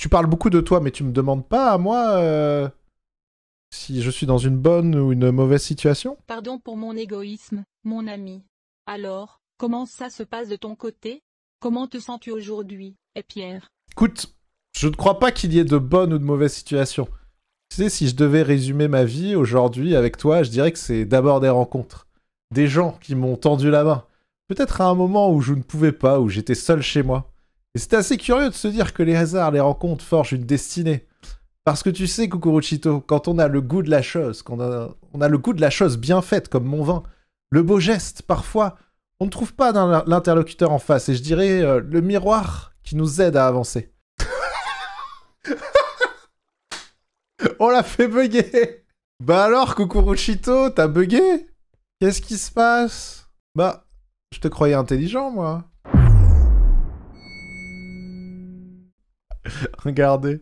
tu parles beaucoup de toi, mais tu ne me demandes pas à moi euh, si je suis dans une bonne ou une mauvaise situation Pardon pour mon égoïsme, mon ami. Alors, comment ça se passe de ton côté Comment te sens-tu aujourd'hui, et eh Pierre Écoute, je ne crois pas qu'il y ait de bonne ou de mauvaise situation. Tu sais, si je devais résumer ma vie aujourd'hui avec toi, je dirais que c'est d'abord des rencontres. Des gens qui m'ont tendu la main. Peut-être à un moment où je ne pouvais pas, où j'étais seul chez moi. Et c'était assez curieux de se dire que les hasards, les rencontres forgent une destinée. Parce que tu sais, Kukuruchito, quand on a le goût de la chose, quand on a, le goût de la chose bien faite, comme mon vin, le beau geste, parfois, on ne trouve pas l'interlocuteur en face. Et je dirais euh, le miroir qui nous aide à avancer. on l'a fait bugger Bah alors, Kukuruchito, t'as bugué Qu'est-ce qui se passe Bah, je te croyais intelligent, moi. Regardez,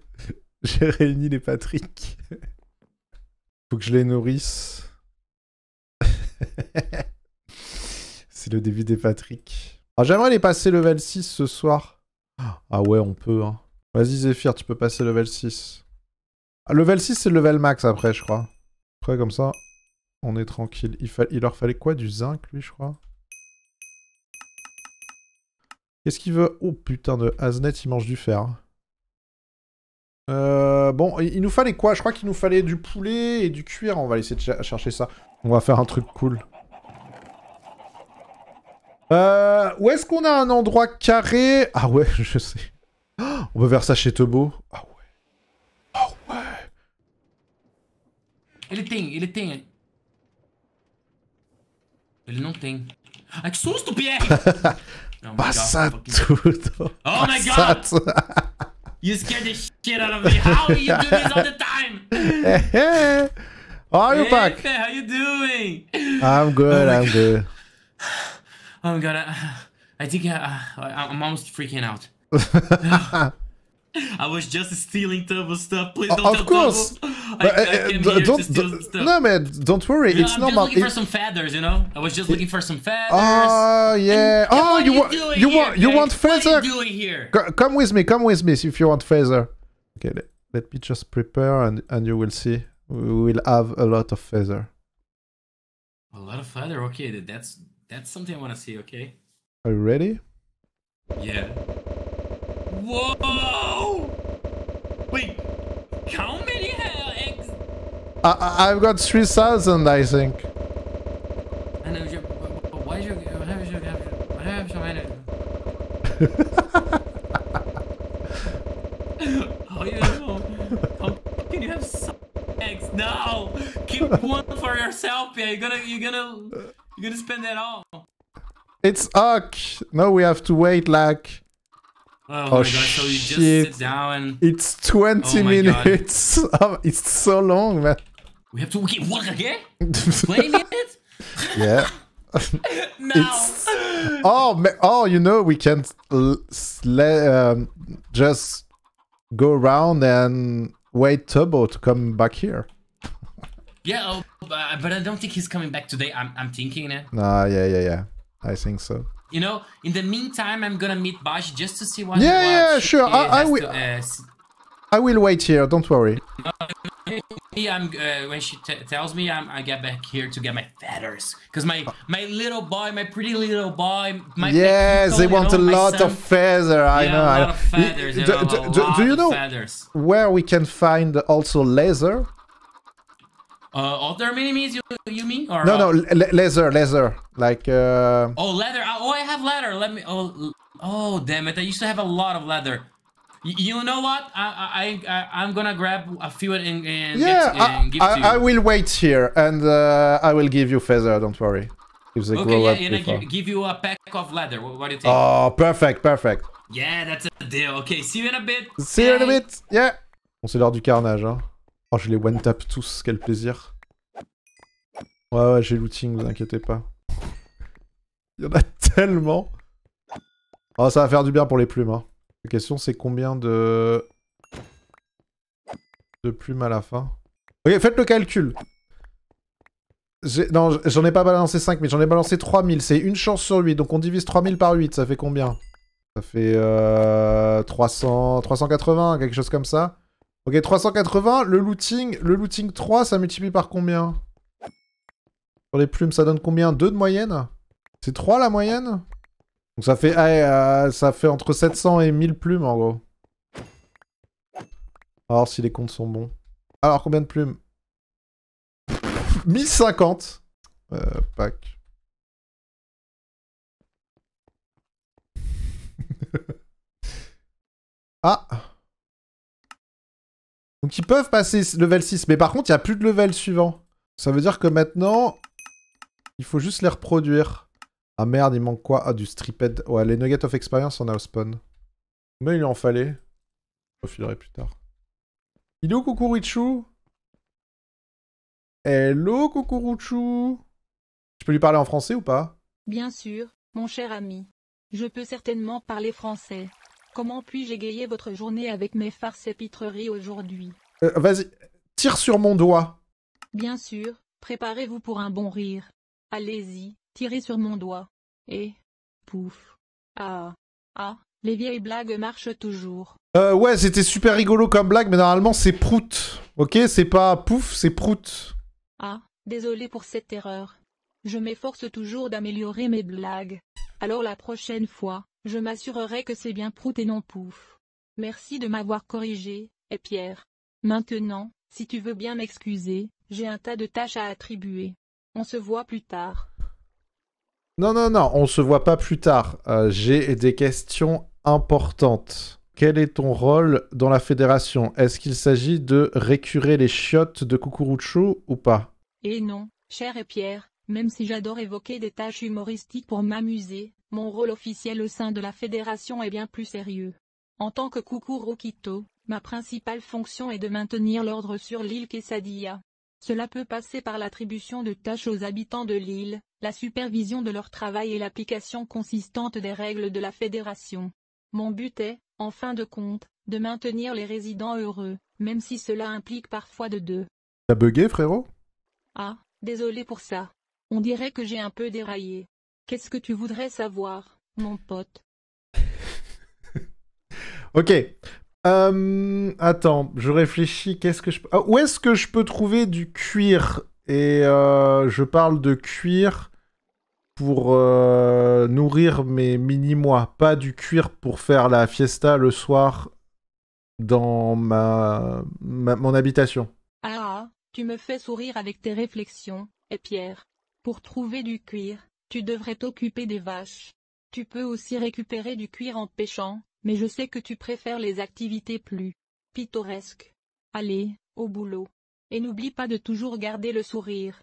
j'ai réuni les Patrick. Faut que je les nourrisse. C'est le début des Patrick. Ah, j'aimerais les passer level 6 ce soir. Ah ouais, on peut. Hein. Vas-y Zephyr, tu peux passer level 6. Ah, level 6, c'est level max après, je crois. Après, comme ça, on est tranquille. Il, Il leur fallait quoi Du zinc, lui, je crois Qu'est-ce qu'il veut Oh putain de Aznet, il mange du fer. Hein. Euh, bon, il nous fallait quoi Je crois qu'il nous fallait du poulet et du cuir. On va essayer de chercher ça. On va faire un truc cool. Euh, où est-ce qu'on a un endroit carré Ah ouais, je sais. Oh, on peut faire ça chez Tebo. Ah ouais. Ah oh ouais. il il est Il Ele não tem. Ah que susto, Pierre! tout. Um oh my god! You scared the shit out of me. How you do this all the time? How are you hey, back? How you doing? I'm good. Oh I'm God. good. Oh my God. I, I think I, uh, uh, I'm almost freaking out. I was just stealing turbo stuff. Please don't. Of course. Turbo. I, I uh, don't, no man, don't worry. it's I'm normal. I'm looking it... for some feathers, you know. I was just looking for some feathers. Oh yeah. And, oh, you, you, you here, want you, want you want What are you doing here? C come with me. Come with me if you want feather. Okay, let, let me just prepare, and and you will see. We will have a lot of feather. A lot of feather. Okay, that's that's something I want to see. Okay. Are you ready? Yeah. Whoa! Wait, how many eggs? I, I've got 3,000, I think. I know, you, why you, why you, why have so many? How oh, you know? How can you have so many eggs? No! Keep one for yourself, yeah. You're gonna, you're gonna, you're gonna spend that all. It's ok. No, we have to wait like Oh, oh shit. it's 20 oh minutes. oh, it's so long, man. We have to work again? 20 minutes? yeah. no. It's, oh, oh, you know, we can um, just go around and wait Turbo to come back here. yeah, oh, but I don't think he's coming back today. I'm, I'm thinking it. Eh? Nah, yeah, yeah, yeah. I think so. You know, in the meantime, I'm gonna meet Bash just to see what. Yeah, yeah, sure. I, I will. To, uh, I will wait here. Don't worry. I'm, uh, when she tells me I'm, i get back here to get my feathers because my my little boy, my pretty little boy, my yes, they want a lot of feather. I know. do, you know feathers. where we can find also leather? Uh, other minimis, you, you mean? Or, no, uh... no, leather, leather, like. Uh... Oh, leather. Oh, oh, I have leather. Let me. Oh, oh, damn it! I used to have a lot of leather. Y you know what? I I I'm gonna grab a few and, and yeah, get, I, and give I, to you. I will wait here and uh, I will give you feather. Don't worry. If they okay, yeah, and before. I give, you a pack of leather. What do you think? Oh, perfect, perfect. Yeah, that's a deal. Okay, see you in a bit. See Bye. you in a bit. Yeah. On c'est l'heure du carnage, hein. Oh, je les one-tap tous, quel plaisir. Ouais, ouais, j'ai looting, vous inquiétez pas. Il y en a tellement Oh, ça va faire du bien pour les plumes, hein. La question, c'est combien de... de plumes à la fin Ok, faites le calcul Non, j'en ai pas balancé 5 mais j'en ai balancé 3000. C'est une chance sur 8, donc on divise 3000 par 8, ça fait combien Ça fait 300... Euh, 380, quelque chose comme ça Ok, 380. Le looting, le looting 3, ça multiplie par combien Sur les plumes, ça donne combien 2 de moyenne C'est 3 la moyenne Donc ça fait, euh, ça fait entre 700 et 1000 plumes en gros. Alors si les comptes sont bons. Alors combien de plumes 1050. Euh, pack. ah donc ils peuvent passer level 6, mais par contre, il n'y a plus de level suivant. Ça veut dire que maintenant, il faut juste les reproduire. Ah merde, il manque quoi Ah, du striped. Ouais, les nuggets of experience, on a au spawn. Mais il en fallait. Je profilerai plus tard. Il est où Kukuruchu Hello Kukuruchu Je peux lui parler en français ou pas Bien sûr, mon cher ami. Je peux certainement parler français. Comment puis-je égayer votre journée avec mes farces et pitreries aujourd'hui euh, Vas-y, tire sur mon doigt. Bien sûr, préparez-vous pour un bon rire. Allez-y, tirez sur mon doigt. Et... Pouf. Ah. Ah, les vieilles blagues marchent toujours. Euh, ouais, c'était super rigolo comme blague, mais normalement c'est prout. Ok, c'est pas pouf, c'est prout. Ah, désolé pour cette erreur. Je m'efforce toujours d'améliorer mes blagues. Alors la prochaine fois, je m'assurerai que c'est bien prout et non pouf. Merci de m'avoir corrigé, et Pierre. Maintenant, si tu veux bien m'excuser, j'ai un tas de tâches à attribuer. On se voit plus tard. Non, non, non, on se voit pas plus tard. Euh, j'ai des questions importantes. Quel est ton rôle dans la fédération Est-ce qu'il s'agit de récurer les chiottes de Kukuruchu ou pas Eh non, cher et Pierre, même si j'adore évoquer des tâches humoristiques pour m'amuser, mon rôle officiel au sein de la fédération est bien plus sérieux. En tant que Rokito, ma principale fonction est de maintenir l'ordre sur l'île Quesadilla. Cela peut passer par l'attribution de tâches aux habitants de l'île, la supervision de leur travail et l'application consistante des règles de la fédération. Mon but est, en fin de compte, de maintenir les résidents heureux, même si cela implique parfois de deux. T'as bugué, frérot Ah, désolé pour ça. On dirait que j'ai un peu déraillé. Qu'est-ce que tu voudrais savoir, mon pote Ok. Hum, attends, je réfléchis. Qu'est-ce que je ah, où est-ce que je peux trouver du cuir Et euh, je parle de cuir pour euh, nourrir mes mini mois, pas du cuir pour faire la fiesta le soir dans ma mon habitation. Ah, tu me fais sourire avec tes réflexions. Et eh Pierre, pour trouver du cuir, tu devrais t'occuper des vaches. Tu peux aussi récupérer du cuir en pêchant, mais je sais que tu préfères les activités plus pittoresques. Allez, au boulot. Et n'oublie pas de toujours garder le sourire.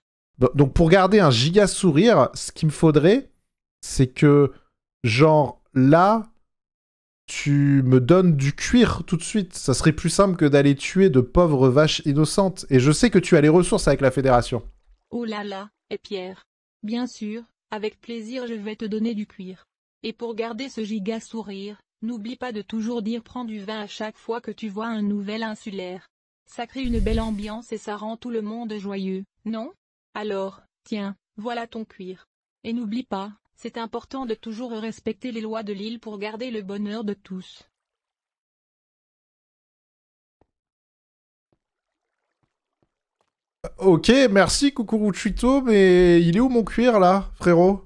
Donc pour garder un giga sourire, ce qu'il me faudrait, c'est que, genre, là, tu me donnes du cuir tout de suite. Ça serait plus simple que d'aller tuer de pauvres vaches innocentes. Et je sais que tu as les ressources avec la fédération. Oh là là, et Pierre. Bien sûr, avec plaisir je vais te donner du cuir. Et pour garder ce giga sourire, n'oublie pas de toujours dire prends du vin à chaque fois que tu vois un nouvel insulaire. Ça crée une belle ambiance et ça rend tout le monde joyeux, non Alors, tiens, voilà ton cuir. Et n'oublie pas, c'est important de toujours respecter les lois de l'île pour garder le bonheur de tous. Euh, ok, merci Kukuruchito, mais il est où mon cuir là, frérot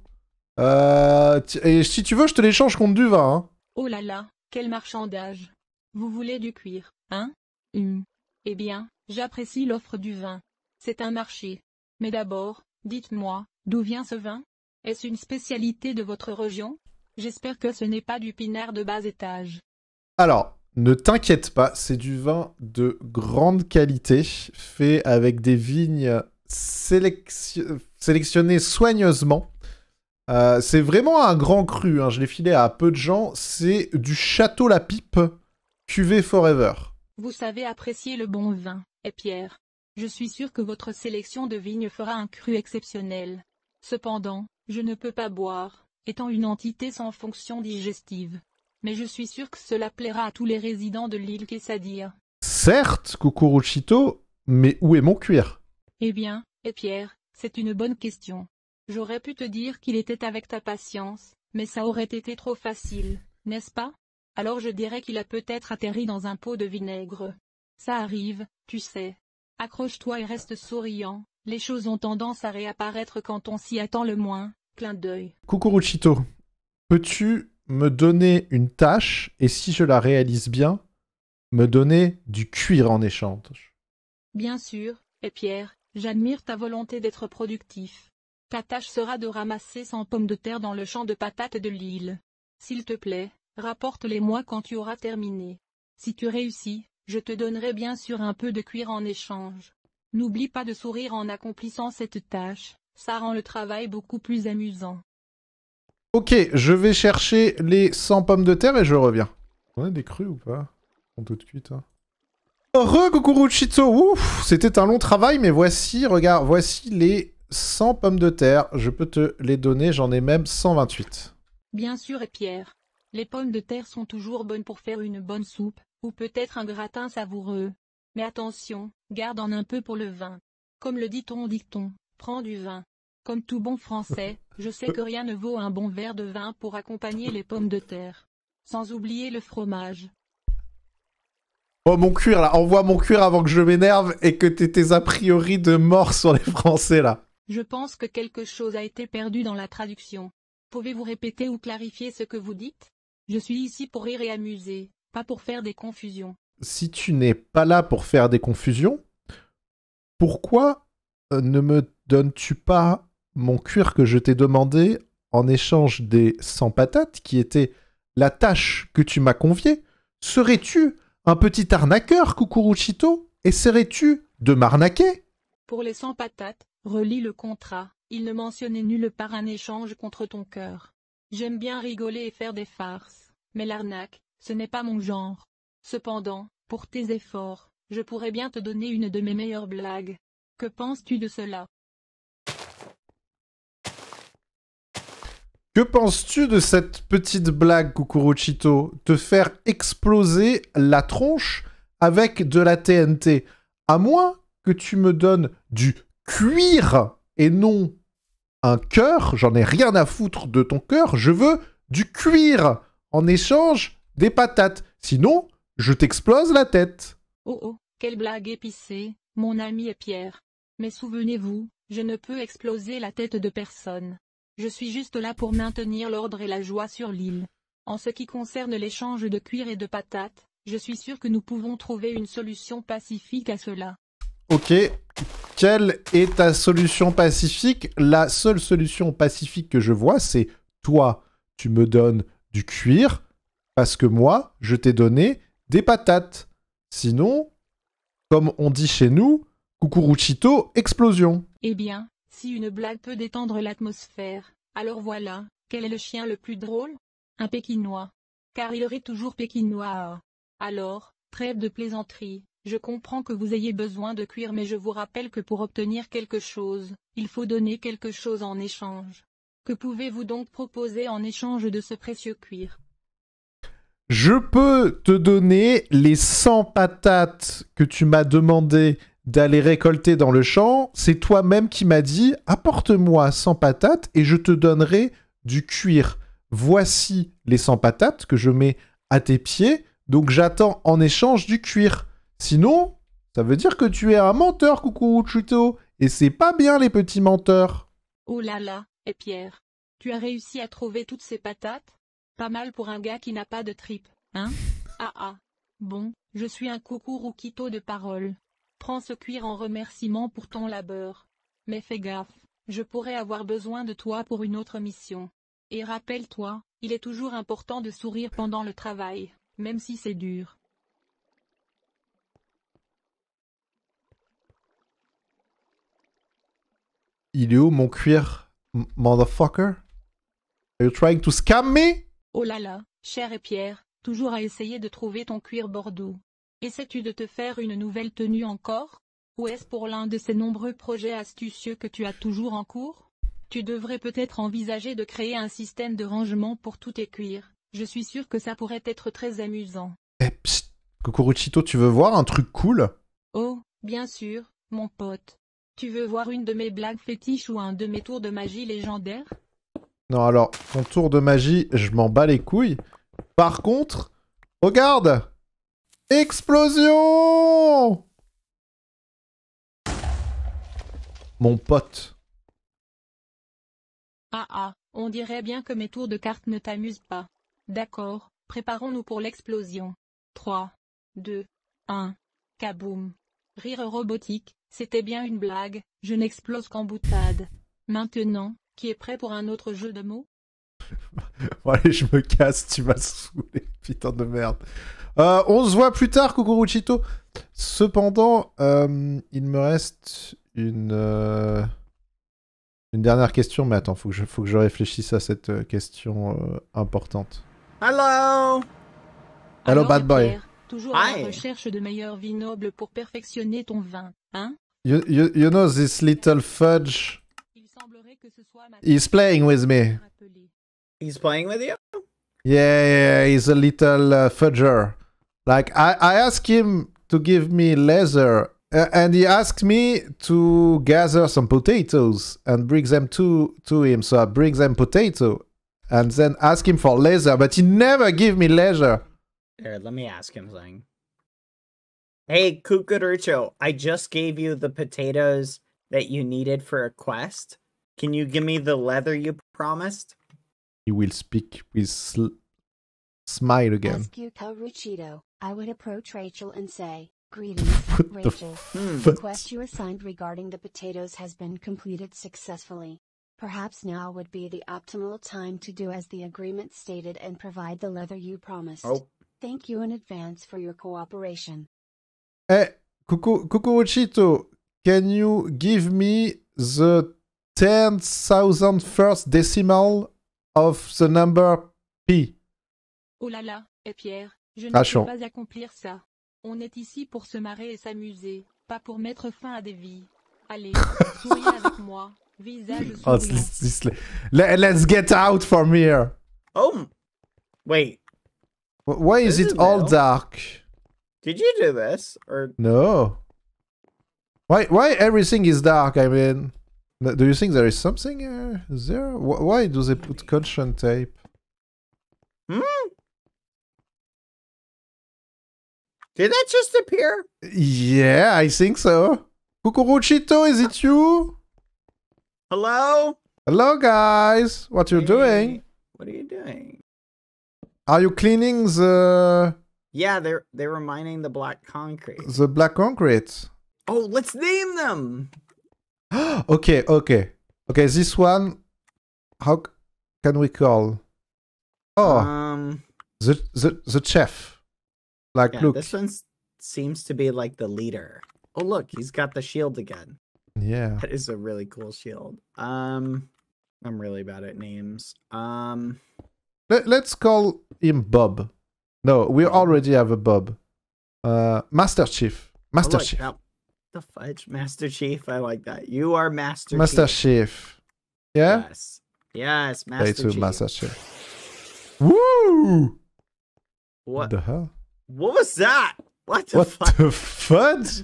euh, Et si tu veux, je te l'échange contre du vin. Hein. Oh là là, quel marchandage Vous voulez du cuir, hein hum. Eh bien, j'apprécie l'offre du vin. C'est un marché. Mais d'abord, dites-moi, d'où vient ce vin Est-ce une spécialité de votre région J'espère que ce n'est pas du pinard de bas étage. Alors, ne t'inquiète pas, c'est du vin de grande qualité, fait avec des vignes sélectionnées soigneusement. Euh, c'est vraiment un grand cru, hein, je l'ai filé à peu de gens. C'est du Château La Pipe, cuvée Forever. Vous savez apprécier le bon vin, et eh Pierre. Je suis sûr que votre sélection de vignes fera un cru exceptionnel. Cependant, je ne peux pas boire, étant une entité sans fonction digestive mais je suis sûr que cela plaira à tous les résidents de l'île dire. Certes, Kukuruchito, mais où est mon cuir Eh bien, et eh Pierre, c'est une bonne question. J'aurais pu te dire qu'il était avec ta patience, mais ça aurait été trop facile, n'est-ce pas Alors je dirais qu'il a peut-être atterri dans un pot de vinaigre. Ça arrive, tu sais. Accroche-toi et reste souriant, les choses ont tendance à réapparaître quand on s'y attend le moins. Clin d'œil. Kukuruchito, peux-tu me donner une tâche et si je la réalise bien, me donner du cuir en échange. Bien sûr, et Pierre, j'admire ta volonté d'être productif. Ta tâche sera de ramasser 100 pommes de terre dans le champ de patates de l'île. S'il te plaît, rapporte-les-moi quand tu auras terminé. Si tu réussis, je te donnerai bien sûr un peu de cuir en échange. N'oublie pas de sourire en accomplissant cette tâche, ça rend le travail beaucoup plus amusant. Ok, je vais chercher les 100 pommes de terre et je reviens. On a des crues ou pas On toutes de Hein. Re Ouf C'était un long travail, mais voici, regarde, voici les 100 pommes de terre. Je peux te les donner, j'en ai même 128. Bien sûr, et Pierre. Les pommes de terre sont toujours bonnes pour faire une bonne soupe, ou peut-être un gratin savoureux. Mais attention, garde en un peu pour le vin. Comme le dit-on dit-on, prends du vin, comme tout bon français, je sais que rien ne vaut un bon verre de vin pour accompagner les pommes de terre. Sans oublier le fromage. Oh mon cuir là, envoie mon cuir avant que je m'énerve et que tes a priori de mort sur les Français là. Je pense que quelque chose a été perdu dans la traduction. Pouvez-vous répéter ou clarifier ce que vous dites Je suis ici pour rire et amuser, pas pour faire des confusions. Si tu n'es pas là pour faire des confusions, pourquoi euh, ne me donnes-tu pas mon cuir que je t'ai demandé en échange des 100 patates, qui était la tâche que tu m'as conviée, serais-tu un petit arnaqueur, et serais tu de m'arnaquer Pour les 100 patates, relis le contrat, il ne mentionnait nulle part un échange contre ton cœur. J'aime bien rigoler et faire des farces, mais l'arnaque, ce n'est pas mon genre. Cependant, pour tes efforts, je pourrais bien te donner une de mes meilleures blagues. Que penses-tu de cela Que penses-tu de cette petite blague, Kukuruchito Te faire exploser la tronche avec de la TNT À moins que tu me donnes du cuir et non un cœur, j'en ai rien à foutre de ton cœur, je veux du cuir en échange des patates. Sinon, je t'explose la tête. Oh oh, quelle blague épicée, mon ami est Pierre. Mais souvenez-vous, je ne peux exploser la tête de personne. Je suis juste là pour maintenir l'ordre et la joie sur l'île. En ce qui concerne l'échange de cuir et de patates, je suis sûr que nous pouvons trouver une solution pacifique à cela. Ok. Quelle est ta solution pacifique La seule solution pacifique que je vois, c'est toi, tu me donnes du cuir, parce que moi, je t'ai donné des patates. Sinon, comme on dit chez nous, Cucuruchito, explosion. Eh bien, si une blague peut détendre l'atmosphère, alors voilà, quel est le chien le plus drôle Un Pékinois. Car il aurait toujours Pékinois. Alors, trêve de plaisanterie, je comprends que vous ayez besoin de cuir mais je vous rappelle que pour obtenir quelque chose, il faut donner quelque chose en échange. Que pouvez-vous donc proposer en échange de ce précieux cuir Je peux te donner les 100 patates que tu m'as demandées d'aller récolter dans le champ, c'est toi-même qui m'as dit apporte-moi 100 patates et je te donnerai du cuir. Voici les 100 patates que je mets à tes pieds, donc j'attends en échange du cuir. Sinon, ça veut dire que tu es un menteur, coucou Chuto, et c'est pas bien les petits menteurs. Oh là là, et Pierre, tu as réussi à trouver toutes ces patates Pas mal pour un gars qui n'a pas de tripes, hein Ah ah. Bon, je suis un coucou Rukito de parole. Prends ce cuir en remerciement pour ton labeur. Mais fais gaffe, je pourrais avoir besoin de toi pour une autre mission. Et rappelle-toi, il est toujours important de sourire pendant le travail, même si c'est dur. Il est où mon cuir, motherfucker? Are you trying to scam me? Oh là là, cher et Pierre, toujours à essayer de trouver ton cuir bordeaux sais tu de te faire une nouvelle tenue encore Ou est-ce pour l'un de ces nombreux projets astucieux que tu as toujours en cours Tu devrais peut-être envisager de créer un système de rangement pour tous tes cuirs. Je suis sûr que ça pourrait être très amusant. Eh, psst, Kokoruchito, tu veux voir un truc cool Oh, bien sûr, mon pote. Tu veux voir une de mes blagues fétiches ou un de mes tours de magie légendaires Non, alors, ton tour de magie, je m'en bats les couilles. Par contre, regarde Explosion Mon pote. Ah ah, on dirait bien que mes tours de cartes ne t'amusent pas. D'accord, préparons-nous pour l'explosion. 3, 2, 1, kaboum. Rire robotique, c'était bien une blague, je n'explose qu'en boutade. Maintenant, qui est prêt pour un autre jeu de mots bon, allez, je me casse, tu m'as saoulé, putain de merde. Euh, on se voit plus tard, Kukuruchito. Cependant, euh, il me reste une, euh, une dernière question, mais attends, faut que je, faut que je réfléchisse à cette question importante. Hello Hello, bad boy. toujours à la recherche de meilleurs vignobles pour perfectionner ton vin, hein you, know this little fudge Il semblerait que ce soit He's playing with me. He's playing with you? Yeah, yeah he's a little uh, fudger. Like, I, I asked him to give me leather, uh, and he asked me to gather some potatoes and bring them to, to him. So I bring them potato and then ask him for leather, but he never give me leather. Here, let me ask him something. Hey, Kukurucho, I just gave you the potatoes that you needed for a quest. Can you give me the leather you promised? He will speak with smile again. Ascuco Ruchito, I would approach Rachel and say, Greetings, Rachel. Hmm. The quest you assigned regarding the potatoes has been completed successfully. Perhaps now would be the optimal time to do as the agreement stated and provide the leather you promised. Oh. Thank you in advance for your cooperation. Hey, eh, Kukuruchito, can you give me the 10,000 first decimal of the number pi. Oh là là, et eh Pierre, je ne peux pas accomplir ça. On est ici pour se marrer et s'amuser, pas pour mettre fin à des vies. Allez, souriez avec moi. Visage oh, let's get out from here. Oh, wait. Why is this it is all real. dark? Did you do this or no? Why why everything is dark? I mean, do you think there is something uh, there? Why do they put caution tape? Hmm? Did that just appear? Yeah, I think so. Cucuruchito, is it you? Hello? Hello, guys. What you hey. doing? What are you doing? Are you cleaning the... Yeah, they're, they were mining the black concrete. The black concrete. Oh, let's name them. okay, okay. Okay, this one, how can we call? Oh, um, the, the, the chef. Like, yeah, look. This one seems to be like the leader. Oh, look, he's got the shield again. Yeah. That is a really cool shield. Um, I'm really bad at names. Um, Let, let's call him Bob. No, we already have a Bob. Uh, Master Chief. Master oh, look, Chief. That, the fudge, Master Chief. I like that. You are Master. Master Chief. Chief. Yeah. Yes. Yes, Master Chief. Master Chief. Woo! What the hell? What was that? What the what fudge? The fudge?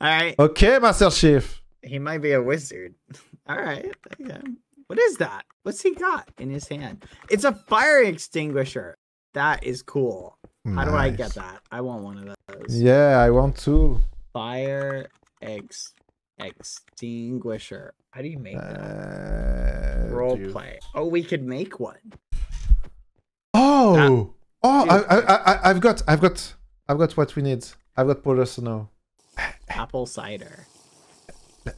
All right. Okay, Master Chief. He might be a wizard. All right. Okay. What is that? What's he got in his hand? It's a fire extinguisher. That is cool. Nice. How do I get that? I want one of those. Yeah, I want two fire ex extinguisher. How do you make that? Uh, Role play. Oh, we could make one. Oh, ah, oh, I, have got, I've got, I've got what we need. I've got Polo snow. Apple cider.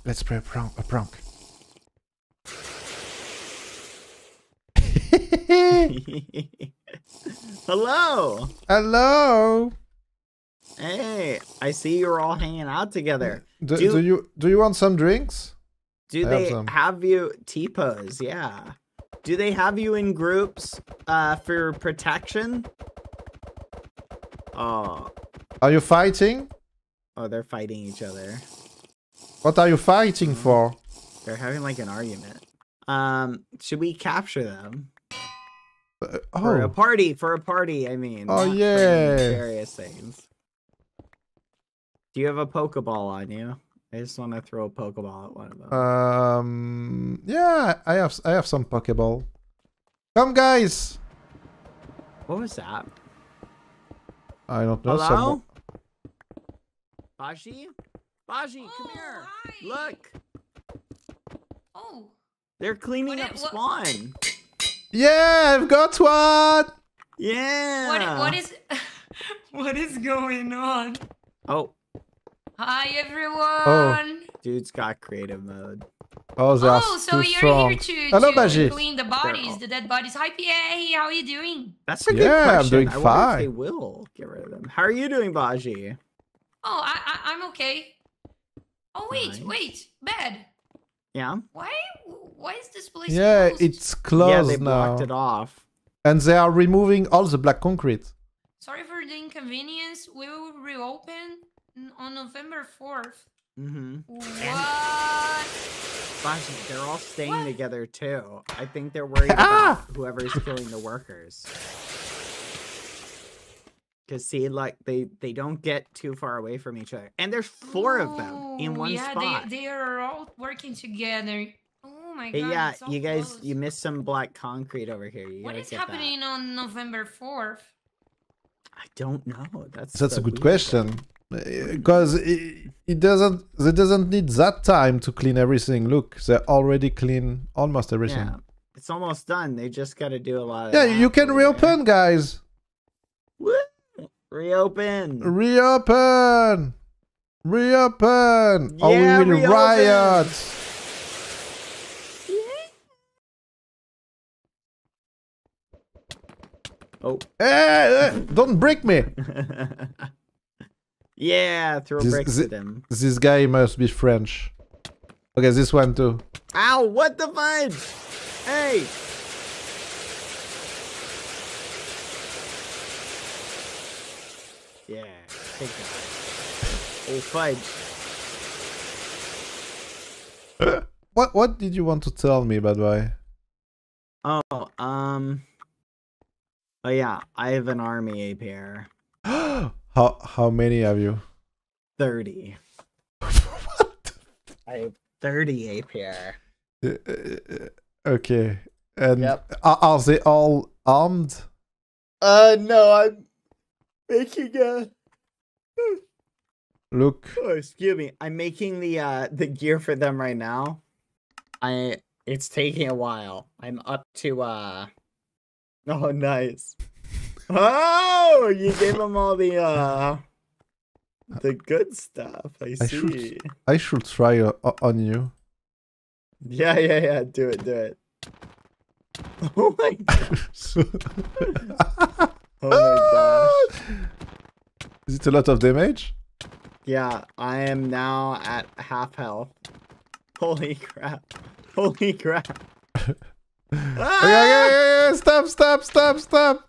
Let's play a prank. A prank. Hello. Hello. Hey, I see you're all hanging out together. Do, do, do you do you want some drinks? Do I they have, have you tipos? Yeah. Do they have you in groups uh, for protection? Oh. Are you fighting? Oh, they're fighting each other. What are you fighting mm-hmm. for? They're having like an argument. Um, should we capture them? Uh, oh. For a oh. party, for a party, I mean. Oh yeah. Various things. Do you have a Pokeball on you? I just want to throw a Pokeball at one of them. Um, yeah, I have I have some Pokeball. Come, guys. What was that? I don't know. Hello, someone... Bashi, Baji, oh, come here. Hi. Look. Oh. They're cleaning what up it, spawn. Yeah, I've got one. Yeah. What? What is? what is going on? Oh. Hi, oh, everyone. Oh. Dude's got creative mode. Oh, oh, so you're strong. here to, to clean the bodies, the dead bodies. Hi, PA. How are you doing? That's a yeah, good question. I'm doing I fine. they will get rid of them. How are you doing, Baji? Oh, I, I, am okay. Oh, wait, nice. wait. Bed. Yeah? Why, why is this place Yeah, closed? it's closed Yeah, they blocked it off. And they are removing all the black concrete. Sorry for the inconvenience. We will reopen on November 4th. Mm-hmm. What? Gosh, they're all staying what? together too. I think they're worried ah! about whoever's killing the workers. Cause see, like they they don't get too far away from each other, and there's four of them in one yeah, spot. Yeah, they, they are all working together. Oh my god! yeah, so you guys, close. you missed some black concrete over here. You what is happening that. on November fourth? I don't know. That's that's a good question because it, it, doesn't they doesn't need that time to clean everything look they already clean almost everything yeah. it's almost done they just got to do a lot yeah you can reopen guys what? reopen reopen reopen yeah, we will riot yeah. Oh. hey, eh, eh, don't break me! Yeah, throw this, bricks at him. This guy must be French. Okay, this one too. Ow, what the fudge? Hey! Yeah, take that. Oh, fudge. what, what did you want to tell me, by the way? Oh, um... Oh yeah, I have an army ape here. How how many have you? Thirty. I have thirty APR. Uh, uh, uh, okay, and yep. are they all armed? Uh, no, I'm making a. Look. Oh, excuse me. I'm making the uh the gear for them right now. I it's taking a while. I'm up to uh. Oh, nice. Oh, you gave him all the uh, uh the good stuff. I, I see. Should, I should try uh, on you. Yeah, yeah, yeah. Do it, do it. Oh my gosh. oh my gosh. Is it a lot of damage? Yeah, I am now at half health. Holy crap. Holy crap. Oh, yeah, yeah, yeah! stop, stop, stop, stop.